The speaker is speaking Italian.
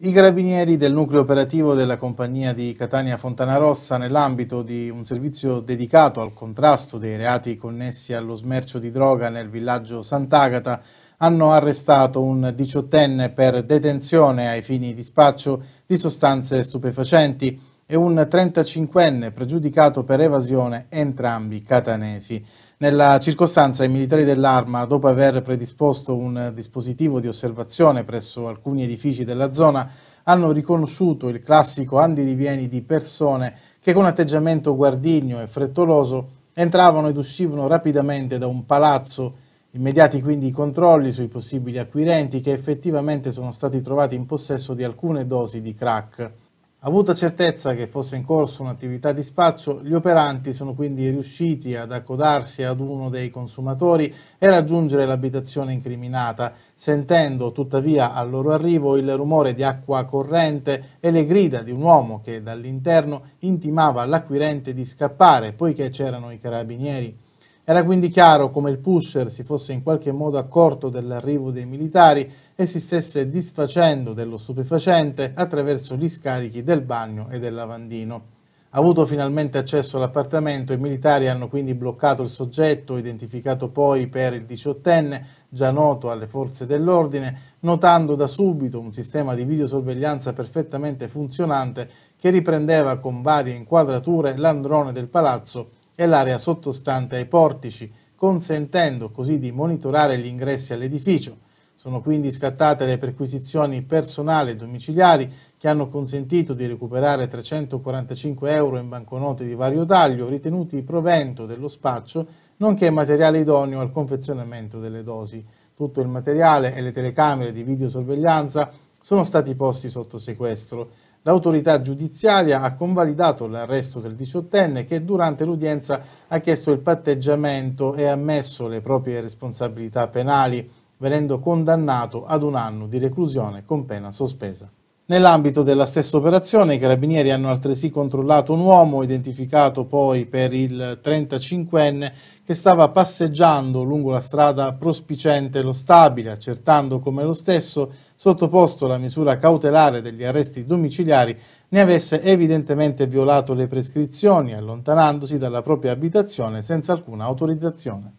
I carabinieri del nucleo operativo della compagnia di Catania Fontana Rossa, nell'ambito di un servizio dedicato al contrasto dei reati connessi allo smercio di droga nel villaggio Sant'Agata, hanno arrestato un diciottenne per detenzione ai fini di spaccio di sostanze stupefacenti e un 35enne pregiudicato per evasione, entrambi catanesi. Nella circostanza i militari dell'arma, dopo aver predisposto un dispositivo di osservazione presso alcuni edifici della zona, hanno riconosciuto il classico andirivieni di persone che con atteggiamento guardigno e frettoloso entravano ed uscivano rapidamente da un palazzo, immediati quindi i controlli sui possibili acquirenti che effettivamente sono stati trovati in possesso di alcune dosi di crack. Avuta certezza che fosse in corso un'attività di spaccio, gli operanti sono quindi riusciti ad accodarsi ad uno dei consumatori e raggiungere l'abitazione incriminata, sentendo tuttavia al loro arrivo il rumore di acqua corrente e le grida di un uomo che dall'interno intimava all'acquirente di scappare poiché c'erano i carabinieri. Era quindi chiaro come il pusher si fosse in qualche modo accorto dell'arrivo dei militari e si stesse disfacendo dello stupefacente attraverso gli scarichi del bagno e del lavandino. Avuto finalmente accesso all'appartamento, i militari hanno quindi bloccato il soggetto, identificato poi per il diciottenne, già noto alle forze dell'ordine, notando da subito un sistema di videosorveglianza perfettamente funzionante che riprendeva con varie inquadrature l'androne del palazzo e l'area sottostante ai portici, consentendo così di monitorare gli ingressi all'edificio. Sono quindi scattate le perquisizioni personali e domiciliari che hanno consentito di recuperare 345 euro in banconote di vario taglio ritenuti provento dello spaccio, nonché materiale idoneo al confezionamento delle dosi. Tutto il materiale e le telecamere di videosorveglianza sono stati posti sotto sequestro. L'autorità giudiziaria ha convalidato l'arresto del diciottenne che durante l'udienza ha chiesto il patteggiamento e ammesso le proprie responsabilità penali, venendo condannato ad un anno di reclusione con pena sospesa. Nell'ambito della stessa operazione i carabinieri hanno altresì controllato un uomo identificato poi per il 35enne che stava passeggiando lungo la strada prospicente lo stabile, accertando come lo stesso sottoposto alla misura cautelare degli arresti domiciliari, ne avesse evidentemente violato le prescrizioni, allontanandosi dalla propria abitazione senza alcuna autorizzazione.